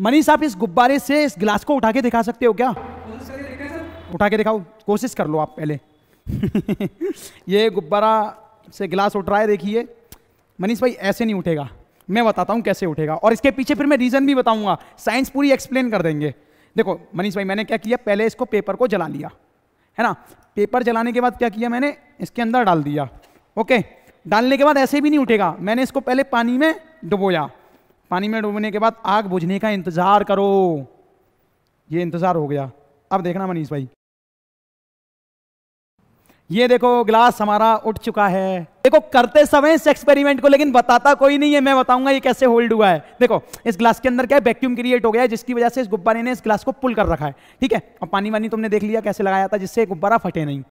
मनीष आप इस गुब्बारे से इस गिलास को उठा के दिखा सकते हो क्या उठा के दिखाओ कोशिश कर लो आप पहले ये गुब्बारा से गिलास उठ रहा है देखिए मनीष भाई ऐसे नहीं उठेगा मैं बताता हूँ कैसे उठेगा और इसके पीछे फिर मैं रीज़न भी बताऊँगा साइंस पूरी एक्सप्लेन कर देंगे देखो मनीष भाई मैंने क्या किया पहले इसको पेपर को जला लिया है ना पेपर जलाने के बाद क्या किया मैंने इसके अंदर डाल दिया ओके डालने के बाद ऐसे भी नहीं उठेगा मैंने इसको पहले पानी में डुबोया पानी में डूबने के बाद आग बुझने का इंतजार करो ये इंतजार हो गया अब देखना मनीष भाई ये देखो ग्लास हमारा उठ चुका है देखो करते समय इस एक्सपेरिमेंट को लेकिन बताता कोई नहीं है मैं बताऊंगा ये कैसे होल्ड हुआ है देखो इस ग्लास के अंदर क्या है वैक्यूम क्रिएट हो गया है जिसकी वजह से इस गुब्बारे ने इस ग्लास को पुल कर रखा है ठीक है और पानी वानी तुमने देख लिया कैसे लगाया था जिससे गुब्बारा फटे नहीं